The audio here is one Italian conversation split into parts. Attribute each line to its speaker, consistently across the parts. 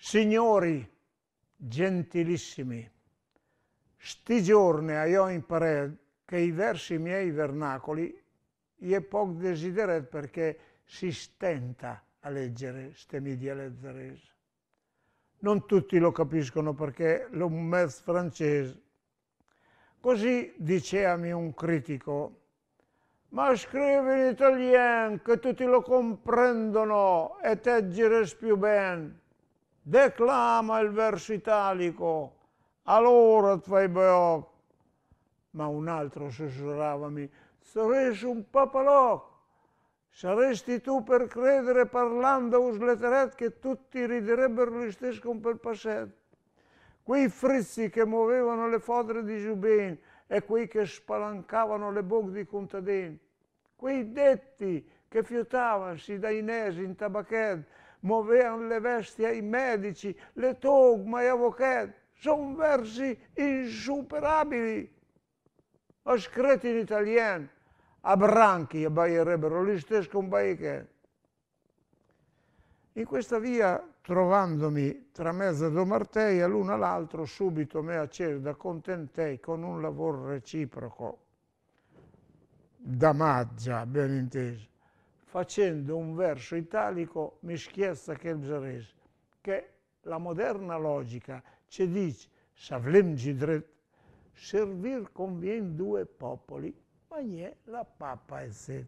Speaker 1: Signori gentilissimi, sti giorni io imparerò che i versi miei vernacoli è poco desiderato perché si stenta a leggere ste media lezzarese. Non tutti lo capiscono perché lo mezzo francese. Così diceami un critico, ma scrivi in italiano che tutti lo comprendono e te gires più bene declama il verso italico, allora fai beoc. Ma un altro sussurravami, saresti un papaloc, saresti tu per credere parlando us letteret che tutti riderebbero gli stessi con quel passetto. Quei frizzi che muovevano le fodre di Giubin e quei che spalancavano le bocche di contadini, quei detti che fiutavansi da nesi in tabacchette muovevano le vesti ai medici, le togma ai avvocati. Sono versi insuperabili. A scritto in italiano, a branchi abbaierebbero gli stessi compagni In questa via, trovandomi tra mezzo do Martei e l'uno all'altro, subito me acerda contentei con un lavoro reciproco. Da maggia, ben inteso facendo un verso italico mischiessa kelbzerese, che la moderna logica ci dice «Savlem gidret» servir convien due popoli, ma niente la pappa e set.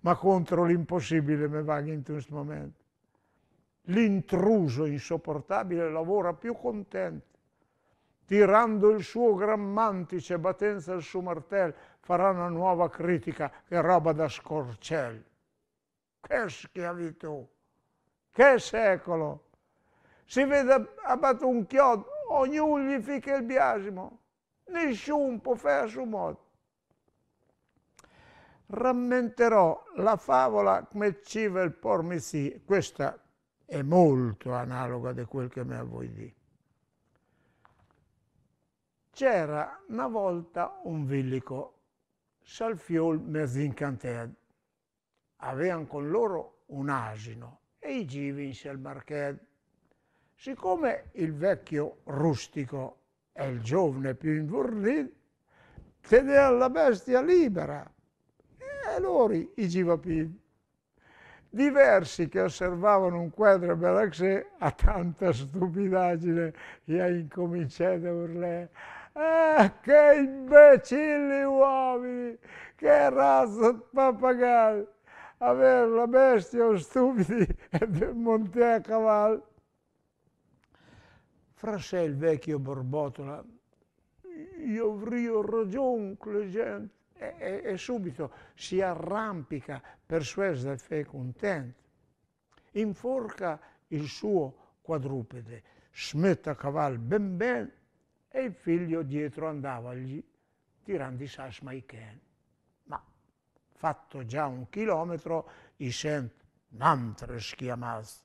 Speaker 1: Ma contro l'impossibile me vaghi in questo momento. L'intruso insopportabile lavora più contento tirando il suo gran mantice, battenza il suo martello, farà una nuova critica, che roba da scorcello. Che schiavitù! Che secolo! Si vede abbatto un chiodo, ognuno gli fica il biasimo, nessuno può fare a suo modo. Rammenterò la favola come civa il pormisi, questa è molto analoga di quel che mi a voi dì. C'era una volta un villico, Salfiol Merzincanted. Avevano con loro un asino e i givinsi al marched. Siccome il vecchio rustico e il giovane più invurnito tenevano la bestia libera e loro i givapini. Diversi che osservavano un quadro belaxè a tanta stupidaggine e incominciato a urlare Ah, che imbecilli uomini! Che razza di pappagalli! Avere la bestia o stupidi e montare a cavallo. Fra sé il vecchio borbotola, io avrei ragione con la gente. E, e, e, subito si arrampica persuasa e fe contento. Inforca il suo quadrupede, smette a cavallo ben bene e il figlio dietro andavagli tirando i sasma i sasmaichen. Ma fatto già un chilometro, i sent namtres chiamas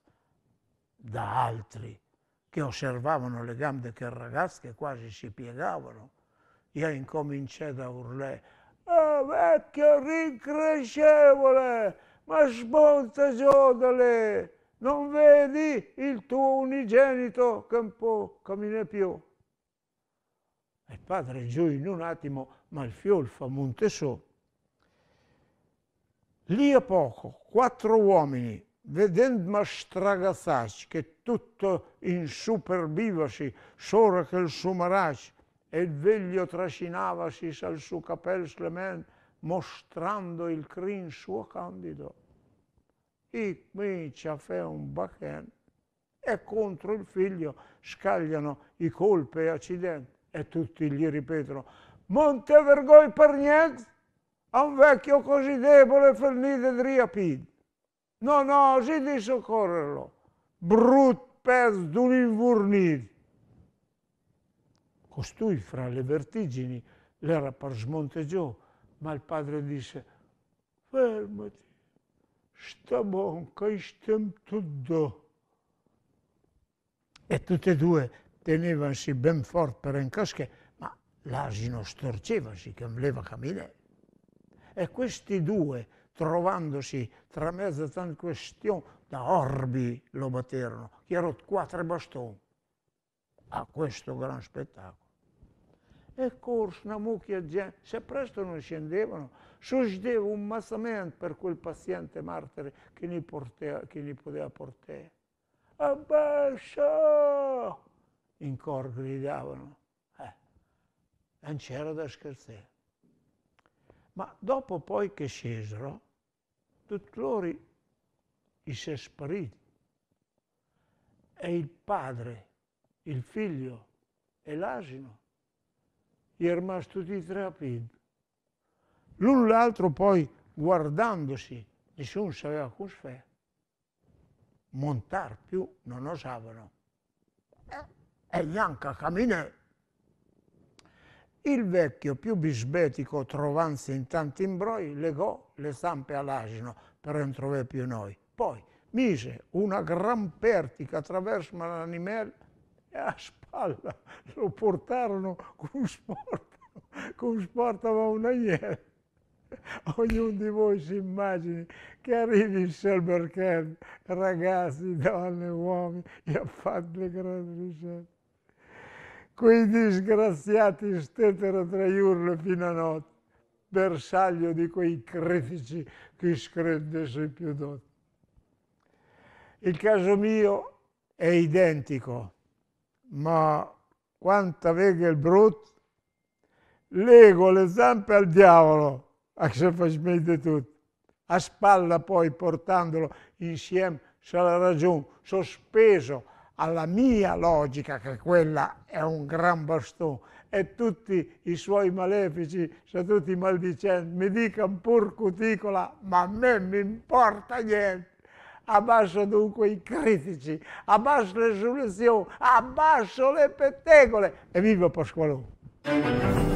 Speaker 1: da altri che osservavano le gambe del ragazzo che quasi si piegavano. Io incominciai da urlare, oh vecchio rincrescevole, ma smonta giodale, non vedi il tuo unigenito che un po' cammina più? il padre giù in un attimo ma il monte su. Lì a poco quattro uomini, vedendo Stragazac che tutto insuperbivasi, sora che il suo sumarac, e il veglio trascinavasi sal suo capel slemen, mostrando il crin suo candido. E qui ci fa un bachen e contro il figlio scagliano i colpi e accidenti e tutti gli ripetono Montevergoi per niente a un vecchio così debole fernite driapid. No, no, si di soccorrerlo. Brut pezzo d'un invurnito. Costui fra le vertigini l'era per smonteggiò, ma il padre disse fermati, sta buon che stiamo tutto. E tutte e due tenevasi ben forte per incasche, ma l'asino storcevasi che voleva camminare. E questi due, trovandosi tra mezzo a tante questioni, da orbi lo batterono, che erano quattro bastoni, a questo gran spettacolo. E corso una mucchia di gente, se presto non scendevano, succedeva un massamento per quel paziente martire che ne, portea, che ne poteva portare. Abbascia! in cor gridavano. Eh, non c'era da scherzare. Ma dopo poi che scesero, tutti loro si è spariti. E il padre, il figlio e l'asino gli è tutti di tre rapiti. L'un l'altro poi, guardandosi, nessuno oh, sapeva cosa fare. Montar più non osavano. Eh è Ianca Caminè, il vecchio più bisbetico trovandosi in tanti imbrogli, legò le zampe all'asino per non trovare più noi. Poi mise una gran pertica attraverso l'animel e a spalla lo portarono con sporta, con sporta ma un agnello. Ognuno di voi si immagini che arrivi in Selberken, ragazzi, donne, uomini, e ha fatto le grandi ricette. Quei disgraziati stettero tra urle fino a notte, bersaglio di quei critici che scredesse più dotti. Il caso mio è identico, ma quanta vega il brutto, lego le zampe al diavolo, a che facciate tutto. A spalla poi portandolo insieme sarà ragione, sospeso alla mia logica, che quella è un gran bastone, e tutti i suoi malefici, sono tutti maldicenti, mi dicono pur cuticola, ma a me mi importa niente. Abbasso dunque i critici, abbasso le soluzioni, abbasso le pettegole e viva Pasqualone!